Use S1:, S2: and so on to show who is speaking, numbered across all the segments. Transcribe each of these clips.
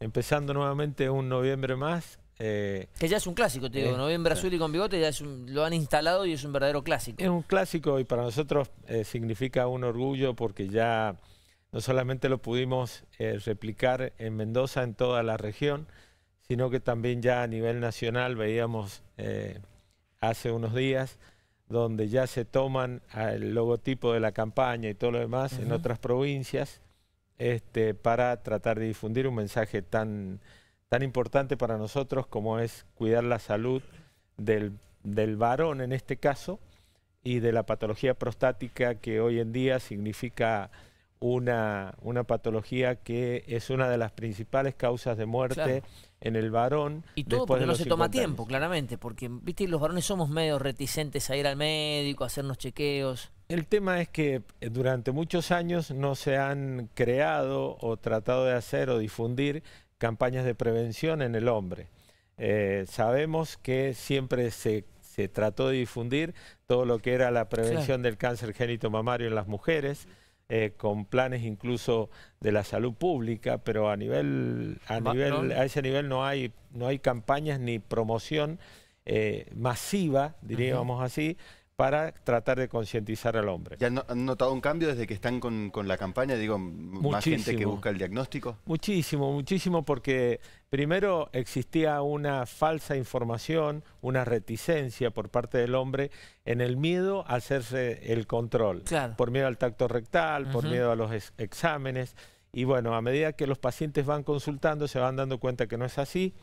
S1: empezando nuevamente un noviembre más. Eh,
S2: que ya es un clásico, te digo, eh, noviembre azul y con bigote ya es lo han instalado
S1: y es un verdadero clásico. Es un clásico y para nosotros eh, significa un orgullo porque ya no solamente lo pudimos replicar en Mendoza, en toda la región, sino que también ya a nivel nacional veíamos hace unos días donde ya se toman el logotipo de la campaña y todo lo demás en otras provincias. Este, para tratar de difundir un mensaje tan, importante para nosotros como es cuidar la salud del, varón en este caso y de la patología prostática que hoy en día significa una, patología que es una de las principales causas de muerte en el varón. Y todo porque no se toma tiempo, claramente, porque
S2: viste los varones somos medio reticentes a ir al médico, a hacernos chequeos.
S1: El tema es que eh, durante muchos años no se han creado o tratado de hacer o difundir campañas de prevención en el hombre. Eh, sabemos que siempre se, se, trató de difundir todo lo que era la prevención del cáncer génito mamario en las mujeres. Eh, con planes incluso de la salud pública, pero a nivel, a nivel, a ese nivel no hay, no hay campañas ni promoción eh, masiva, diríamos así, para tratar de concientizar al hombre. ¿Ya han notado un cambio desde que están con, la campaña? Digo, más gente que busca el diagnóstico. Muchísimo, muchísimo, porque primero existía una falsa información, una reticencia por parte del hombre en el miedo a hacerse el control. Por miedo al tacto rectal, por miedo a los exámenes. Y bueno, a medida que los pacientes van consultando, se van dando cuenta que no es así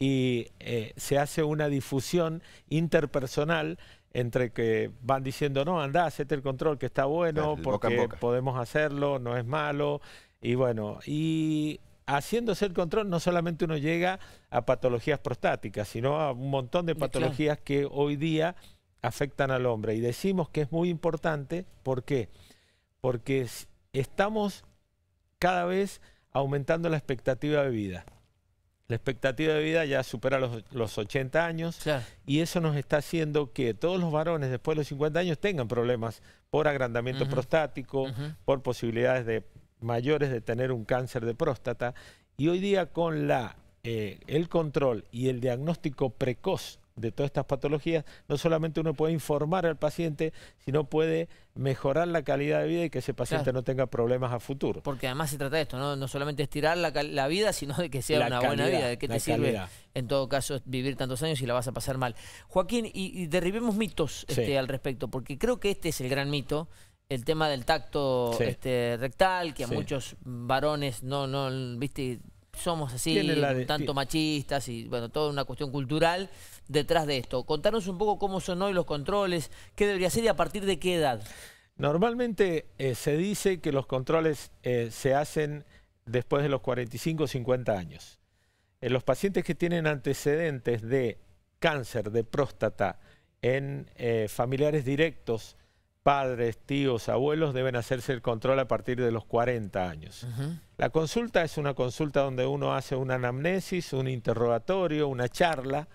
S1: y eh, se hace una difusión interpersonal entre que van diciendo, no, anda, hacete el control, que está bueno, porque podemos hacerlo, no es malo, y bueno, y haciéndose el control no solamente uno llega a patologías prostáticas, sino a un montón de patologías que hoy día afectan al hombre. Y decimos que es muy importante, ¿por qué? Porque estamos cada vez aumentando la expectativa de vida. La expectativa de vida ya supera los, 80 años y eso nos está haciendo que todos los varones después de los 50 años tengan problemas por agrandamiento prostático, por posibilidades de mayores de tener un cáncer de próstata. Y hoy día con la, eh, el control y el diagnóstico precoz de todas estas patologías, no solamente uno puede informar al paciente, sino puede mejorar la calidad de vida y que ese paciente no tenga problemas a futuro. Porque
S2: además se trata de esto, no, solamente estirar la, la vida, sino de que sea una buena vida, de qué te sirve en todo caso vivir tantos años y la vas a pasar mal. Joaquín, y, derribemos mitos este, al respecto, porque creo que este es el gran mito, el tema del tacto este, rectal, que a muchos varones no, no, viste, somos así, tanto machistas y bueno, toda una cuestión cultural detrás de esto. Contanos un poco cómo son hoy los controles, qué debería ser y a partir de qué edad.
S1: Normalmente eh, se dice que los controles eh, se hacen después de los 45 o 50 años. En eh, los pacientes que tienen antecedentes de cáncer de próstata en familiares directos, padres, tíos, abuelos, deben hacerse el control a partir de los 40 años. La consulta es una consulta donde uno hace una anamnesis, un interrogatorio, una charla,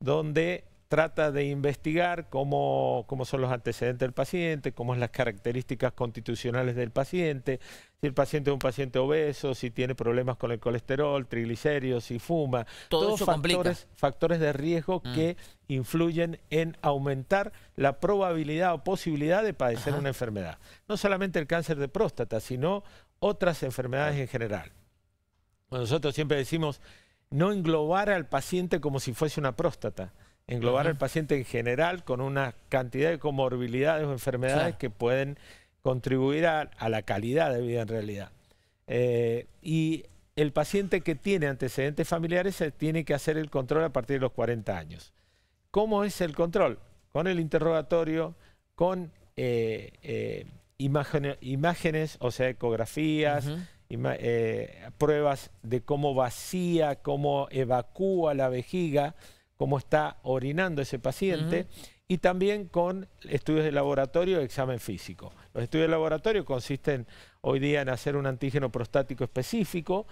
S1: donde trata de investigar cómo, son los antecedentes del paciente, cómo son las características constitucionales del paciente, si el paciente es un paciente obeso, si tiene problemas con el colesterol, triglicéridos, si fuma. todos eso factores, factores de riesgo mm. que influyen en aumentar la probabilidad o posibilidad de padecer una enfermedad. No solamente el cáncer de próstata, sino otras enfermedades en general. Nosotros siempre decimos no englobar al paciente como si fuese una próstata, englobar al paciente en general con una cantidad de comorbilidades o enfermedades que pueden contribuir a, la calidad de vida en realidad. Eh, y el paciente que tiene antecedentes familiares se tiene que hacer el control a partir de los 40 años. ¿Cómo es el control? Con el interrogatorio, con eh, eh, imágenes, o sea, ecografías, eh, pruebas de cómo vacía, cómo evacúa la vejiga, cómo está orinando ese paciente. Y también con estudios de laboratorio y examen físico. Los estudios de laboratorio consisten hoy día en hacer un antígeno prostático específico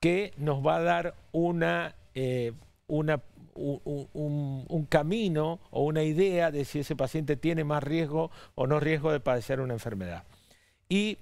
S1: que nos va a dar una, eh, un, un, camino o una idea de si ese paciente tiene más riesgo o no riesgo de padecer una enfermedad. Y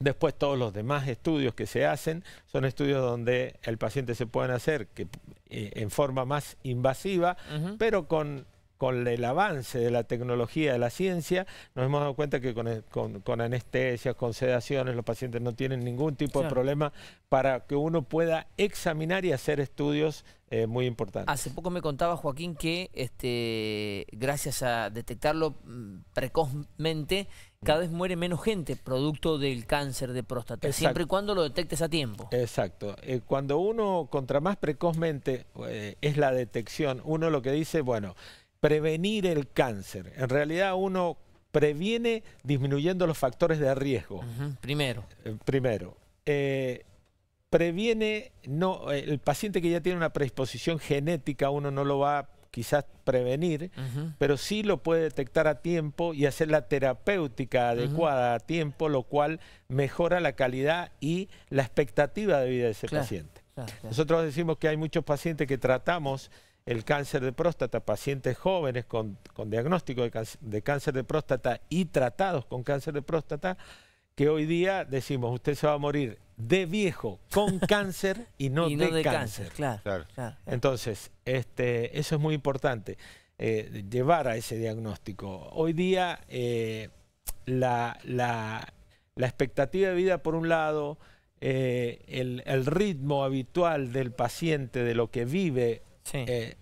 S1: Después todos los demás estudios que se hacen son estudios donde el paciente se pueden hacer que, eh, en forma más invasiva, pero con, con el avance de la tecnología, de la ciencia, nos hemos dado cuenta que con, eh, con anestesias, con sedaciones, los pacientes no tienen ningún tipo de problema para que uno pueda examinar y hacer estudios eh, muy importantes.
S2: Hace poco me contaba Joaquín que este, gracias a detectarlo mm, precozmente, cada vez muere menos gente producto del cáncer de próstata, siempre y cuando lo detectes a tiempo.
S1: Exacto. Eh, cuando uno, contra más precozmente eh, es la detección, uno lo que dice, bueno, prevenir el cáncer. En realidad uno previene disminuyendo los factores de riesgo. Primero. Eh, primero. previene, no, el paciente que ya tiene una predisposición genética, uno no lo va a quizás prevenir, pero sí lo puede detectar a tiempo y hacer la terapéutica adecuada a tiempo, lo cual mejora la calidad y la expectativa de vida de ese paciente. Nosotros decimos que hay muchos pacientes que tratamos el cáncer de próstata, pacientes jóvenes con, diagnóstico de cáncer de próstata y tratados con cáncer de próstata, que hoy día decimos, usted se va a morir de viejo con cáncer y no, de, cáncer. Entonces, este, eso es muy importante, eh, llevar a ese diagnóstico. Hoy día eh, la, la, expectativa de vida, por un lado, eh, el, ritmo habitual del paciente, de lo que vive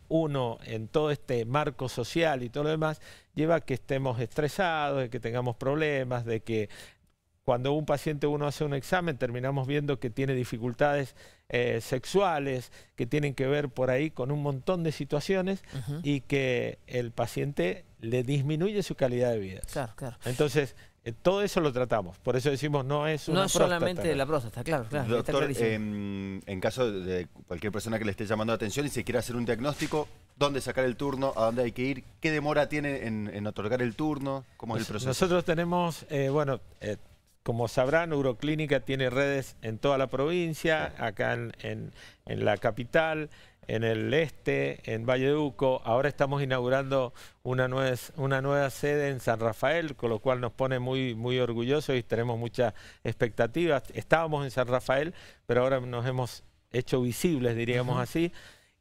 S1: uno en todo este marco social y todo lo demás, lleva a que estemos estresados, de que tengamos problemas, de que cuando un paciente uno hace un examen, terminamos viendo que tiene dificultades eh, sexuales, que tienen que ver por ahí con un montón de situaciones y que el paciente le disminuye su calidad de vida. Claro, claro. Entonces, eh, todo eso lo tratamos. Por eso decimos, no es una No es solamente la próstata, claro, claro. Doctor, em, en caso de cualquier persona que le esté llamando la atención y se quiera hacer un diagnóstico, dónde sacar el turno, a dónde hay que ir, qué demora tiene en, otorgar el turno, cómo es el proceso. Nosotros tenemos, eh, bueno, como sabrán, Euroclínica tiene redes en toda la provincia, acá en, la capital, en el este, en Valle Uco. Ahora estamos inaugurando una nueva, una nueva sede en San Rafael, con lo cual nos pone muy, muy orgullosos y tenemos muchas expectativas. Estábamos en San Rafael, pero ahora nos hemos hecho visibles, diríamos así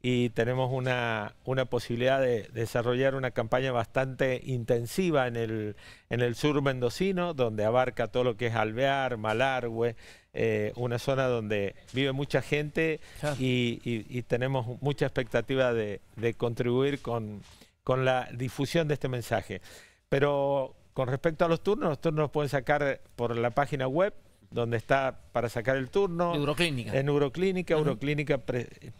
S1: y tenemos una, posibilidad de desarrollar una campaña bastante intensiva en el, en el sur mendocino, donde abarca todo lo que es Alvear, Malargüe, eh, una zona donde vive mucha gente y, tenemos mucha expectativa de, contribuir con, con la difusión de este mensaje. Pero con respecto a los turnos, los turnos los pueden sacar por la página web donde está para sacar el turno. En neuroclínica. Euroclínica, Uroclínica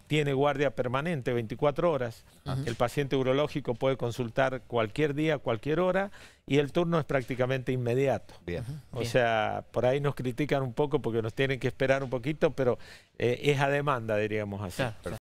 S1: tiene guardia permanente 24 horas. El paciente urológico puede consultar cualquier día, cualquier hora, y el turno es prácticamente inmediato. Bien. O sea, por ahí nos critican un poco porque nos tienen que esperar un poquito, pero eh, es a demanda, diríamos así.